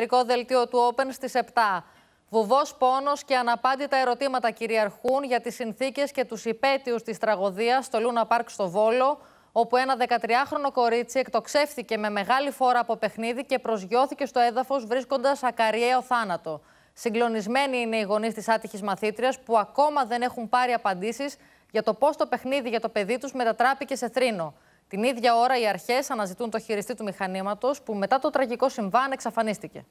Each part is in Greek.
κεντρικό δελτίο του Open στις 7. Βουβός πόνος και αναπάντητα ερωτήματα κυριαρχούν για τις συνθήκες και τους υπέτειους της τραγωδίας στο Λούνα Πάρκ στο Βόλο, όπου ένα 13χρονο κορίτσι εκτοξεύθηκε με μεγάλη φόρα από παιχνίδι και προσγειώθηκε στο έδαφος, βρίσκοντας ακαριαίο θάνατο. Συγκλονισμένοι είναι οι γονείς της άτυχης μαθήτριας που ακόμα δεν έχουν πάρει απαντήσεις για το πώς το παιχνίδι για το παιδί τους μετατράπηκε σε θρήνο. Την ίδια ώρα οι αρχές αναζητούν το χειριστή του μηχανήματος που μετά το τραγικό συμβάν εξαφανίστηκε.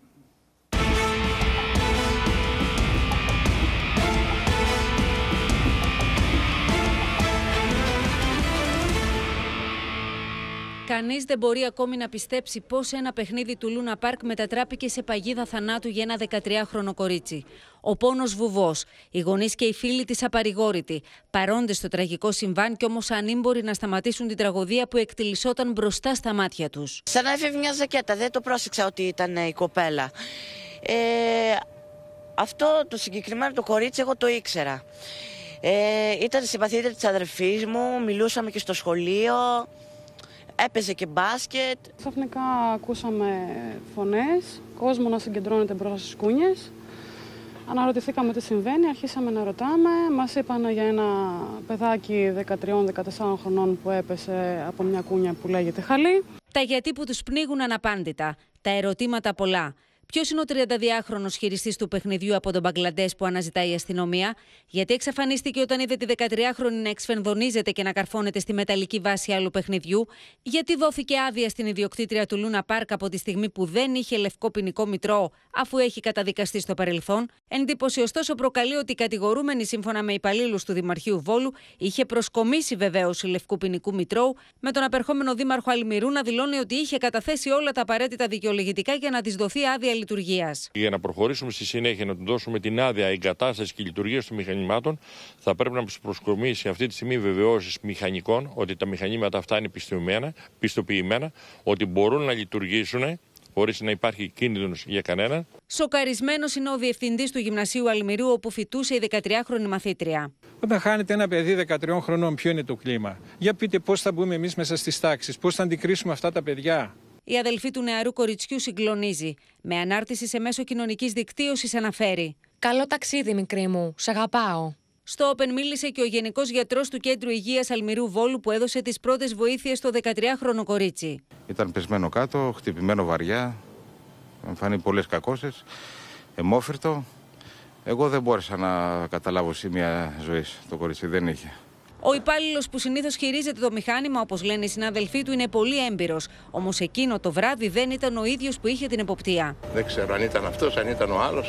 Κανείς δεν μπορεί ακόμη να πιστέψει πώς ένα παιχνίδι του Λούνα Πάρκ μετατράπηκε σε παγίδα θανάτου για ένα 13χρονο κορίτσι. Ο πόνος βουβός, οι γονείς και οι φίλοι της απαρηγόρητοι, παρόντες στο τραγικό συμβάν και όμως ανήμποροι να σταματήσουν την τραγωδία που εκτελισόταν μπροστά στα μάτια τους. Σαν να έφευγε μια ζακέτα, δεν το πρόσεξα ότι ήταν ε, η κοπέλα. Ε, αυτό το συγκεκριμένο το κορίτσι εγώ το ήξερα. Ε, ήταν συμπαθήτρια της αδερφής μου, μιλούσαμε και στο σχολείο έπαιζε και μπάσκετ. Ξαφνικά ακούσαμε φωνές, κόσμο να συγκεντρώνεται μπροστά στις κούνιες. Αναρωτηθήκαμε τι συμβαίνει, αρχίσαμε να ρωτάμε. Μας είπαν για ένα παιδάκι 13-14 χρονών που έπεσε από μια κούνια που λέγεται χαλή. Τα γιατί που τους πνίγουν αναπάντητα, τα ερωτήματα πολλά. Ποιος είναι ο 32χρονο χειριστής του παιχνιδιού από τον Μπαγκλαντές που αναζητάει η αστυνομία, γιατί εξαφανίστηκε όταν είδε τη 13χρονη να εξφενδονίζεται και να καρφώνεται στη μεταλλική βάση άλλου παιχνιδιού, γιατί δόθηκε άδεια στην ιδιοκτήτρια του Λούνα Πάρκ από τη στιγμή που δεν είχε λευκό ποινικό μητρό, αφού έχει καταδικαστεί στο παρελθόν. Εντύπωση ωστόσο προκαλεί ότι η κατηγορούμενη, σύμφωνα με υπαλλήλους του Δημαρχείου Βόλου, είχε προσκομίσει βεβαίως λευκού ποινικού μητρό, με τον απερχόμενο Δήμαρχο Αλμυρού να δηλώνει ότι είχε καταθέσει όλα τα απαραίτητα δικαιολογητικά για να της δοθεί άδεια λειτουργίας. Για να προχωρήσουμε στη συνέχεια να του δώσουμε την άδεια εγκατάστασης και λειτουργίας των μηχανημάτων, θα πρέπει να προσκομίσει αυτή τη στιγμή βεβαιώσεις μηχανικών ότι τα μηχανήματα αυτά είναι πιστοποιημένα, ότι μπορούν να λειτουργήσουν χωρίς να υπάρχει κίνδυνος για κανέναν. Σοκαρισμένος είναι ο διευθυντής του Γυμνασίου Αλμυρίου, όπου φοιτούσε η 13χρονη μαθήτρια. Όταν χάνεται ένα παιδί 13 χρονών, ποιο είναι το κλίμα. Για πείτε πώς θα μπούμε εμείς μέσα στις τάξεις, πώς θα αντικρίσουμε αυτά τα παιδιά. Η αδελφή του νεαρού κοριτσιού συγκλονίζει. Με ανάρτηση σε μέσο κοινωνικής δικτύωσης αναφέρει. Καλό ταξίδι, μικρή μου. σε αγαπάω. Στο Open μίλησε και ο Γενικός Γιατρός του Κέντρου Υγείας Αλμυρού Βόλου που έδωσε τις πρώτες βοήθειες στο 13χρονο κορίτσι. Ήταν πεσμένο κάτω, χτυπημένο βαριά, εμφανεί πολλές κακώσεις, εμόφυρτο. Εγώ δεν μπόρεσα να καταλάβω σημεία ζωής. Το κορίτσι δεν είχε. Ο υπάλληλος που συνήθως χειρίζεται το μηχάνημα, όπως λένε οι συναδελφοί του, είναι πολύ έμπειρος. Όμως εκείνο το βράδυ δεν ήταν ο ίδιος που είχε την εποπτεία. Δεν ξέρω αν ήταν αυτός, αν ήταν ο άλλος.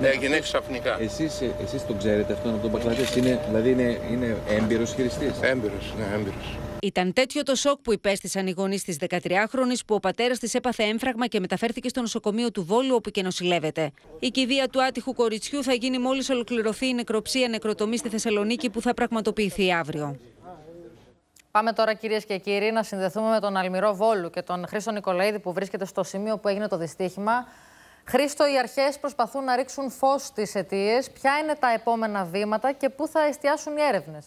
Ναι, Έγινε ξαφνικά. Εσείς εσείς τον ξέρετε αυτόν τον Πακλατέ, είναι, δηλαδή είναι, είναι έμπειρος χειριστής. Έμπειρος, ναι, έμπειρος. Ήταν τέτοιο το σοκ που υπέστησαν οι γονείς της 13χρονη που ο πατέρας της έπαθε έμφραγμα και μεταφέρθηκε στο νοσοκομείο του Βόλου όπου και νοσηλεύεται. Η κηδεία του άτυχου κοριτσιού θα γίνει μόλις ολοκληρωθεί η νεκροψία νεκροτομή στη Θεσσαλονίκη που θα πραγματοποιηθεί αύριο. Πάμε τώρα κυρίες και κύριοι να συνδεθούμε με τον Αλμυρό Βόλου και τον Χρήστο Νικολαίδη που βρίσκεται στο σημείο που έγινε το δυστύχημα. Χρήστο, οι αρχές προσπαθούν να ρίξουν φως στις αιτίες. Ποια είναι τα επόμενα βήματα και πού θα εστιάσουν οι έρευνες.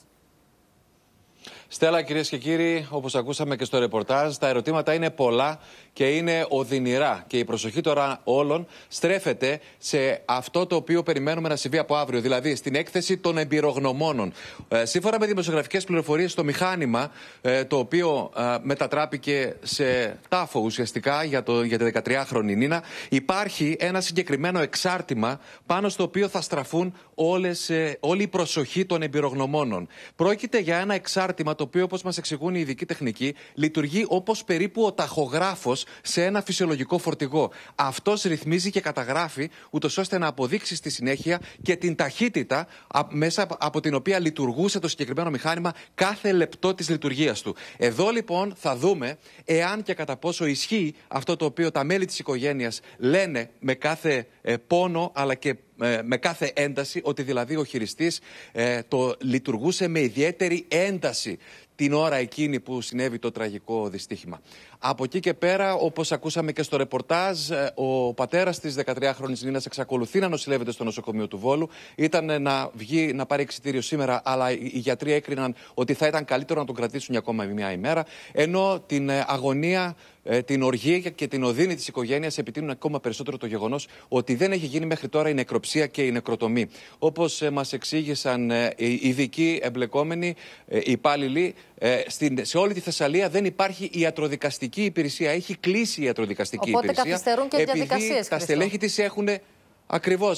Στέλλα, κυρίες και κύριοι, όπως ακούσαμε και στο ρεπορτάζ, τα ερωτήματα είναι πολλά και είναι οδυνηρά. Και η προσοχή τώρα όλων στρέφεται σε αυτό το οποίο περιμένουμε να συμβεί από αύριο, δηλαδή στην έκθεση των εμπειρογνωμόνων. Ε, σύμφωνα με δημοσιογραφικές πληροφορίες, το μηχάνημα ε, το οποίο ε, μετατράπηκε σε τάφο ουσιαστικά για, το, για τη 13χρονη Νίνα, υπάρχει ένα συγκεκριμένο εξάρτημα πάνω στο οποίο θα στραφούν όλες, ε, όλη η προσοχή των εμπειρογνωμόνων. Πρόκειται για ένα εξάρτημα το οποίο, όπως μας εξηγούν οι ειδικοί τεχνικοί, λειτουργεί όπως περίπου ο ταχογράφος σε ένα φυσιολογικό φορτηγό. Αυτός ρυθμίζει και καταγράφει, ούτως ώστε να αποδείξει στη συνέχεια και την ταχύτητα μέσα από την οποία λειτουργούσε το συγκεκριμένο μηχάνημα κάθε λεπτό της λειτουργίας του. Εδώ λοιπόν θα δούμε εάν και κατά πόσο ισχύει αυτό το οποίο τα μέλη της οικογένειας λένε με κάθε ε, πόνο αλλά και με κάθε ένταση, ότι δηλαδή ο χειριστής ε, το λειτουργούσε με ιδιαίτερη ένταση την ώρα εκείνη που συνέβη το τραγικό δυστύχημα. Από εκεί και πέρα, όπως ακούσαμε και στο ρεπορτάζ, ε, ο πατέρας της 13χρονη Νίνας εξακολουθεί να νοσηλεύεται στο νοσοκομείο του Βόλου. Ήταν να βγει να πάρει εξητήριο σήμερα, αλλά οι γιατροί έκριναν ότι θα ήταν καλύτερο να τον κρατήσουν για ακόμα μια ημέρα. Ενώ την ε, αγωνία ε, την οργή και την οδύνη της οικογένειας επιτείνουν ακόμα περισσότερο το γεγονός ότι δεν έχει γίνει μέχρι τώρα η νεκροψία και η νεκροτομή. Όπως μας εξήγησαν οι ειδικοί εμπλεκόμενοι, οι υπάλληλοι, ε, σε όλη τη Θεσσαλία δεν υπάρχει ιατροδικαστική υπηρεσία. Έχει κλείσει η ιατροδικαστική υπηρεσία. Οπότε καθυστερούν και οι διαδικασίες. Τα στελέχη της έχουν Ακριβώ.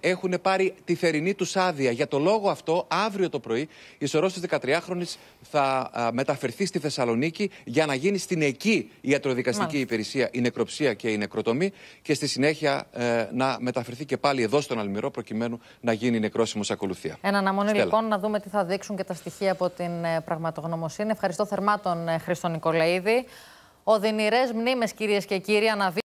Έχουν, πάρει τη θερινή τους άδεια. Για το λόγο αυτό, αύριο το πρωί, η σωρός της 13χρονη θα μεταφερθεί στη Θεσσαλονίκη για να γίνει στην εκεί ιατροδικαστική Μάλιστα. υπηρεσία, η νεκροψία και η νεκροτομή. Και στη συνέχεια ε, να μεταφερθεί και πάλι εδώ στον Αλμυρό, προκειμένου να γίνει νεκρόσιμος ακολουθία. Ένα αναμονή Στέλλα. λοιπόν να δούμε τι θα δείξουν και τα στοιχεία από την ε, πραγματογνωμοσύνη. Ευχαριστώ θερμά τον ε, Χρήστο Νικολαίδη. Οδυνηρές μνήμες, κυρίες και κύριοι, αναβεί.